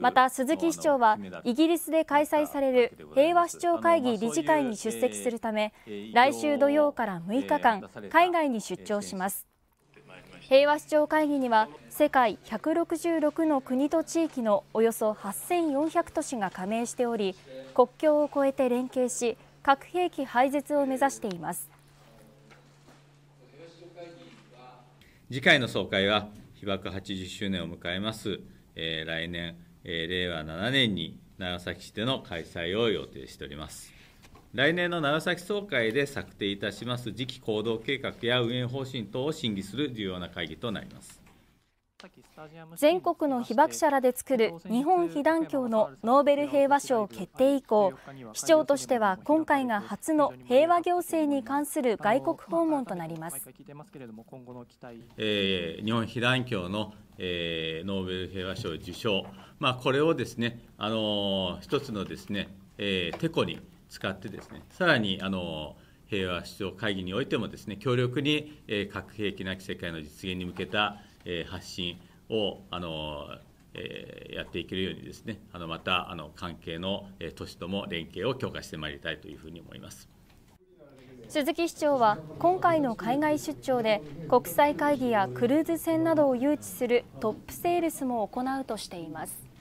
また鈴木市長はイギリスで開催される平和市長会議理事会に出席するため来週土曜から6日間海外に出張します平和市長会議には世界166の国と地域のおよそ8400都市が加盟しており国境を越えて連携し核兵器廃絶を目指しています次回の総会は被爆80周年を迎えます、えー、来年えー、令和7年に長崎市での開催を予定しております。来年の長崎総会で策定いたします次期行動計画や運営方針等を審議する重要な会議となります。全国の被爆者らで作る日本被団協のノーベル平和賞決定以降市長としては今回が初の平和行政に関する外国訪問となります、えー、日本被団協の、えー、ノーベル平和賞受賞、まあ、これをですね、あのー、一つのですね、えー、テコに使ってですねさらに、あのー平和首長会議においてもですね強力に核兵器なき世界の実現に向けたえー、発信をあの、えー、やっていけるようにですねあのまたあの関係の、えー、都市とも連携を強化してまいりたいというふうに思います。鈴木市長は今回の海外出張で国際会議やクルーズ船などを誘致するトップセールスも行うとしています。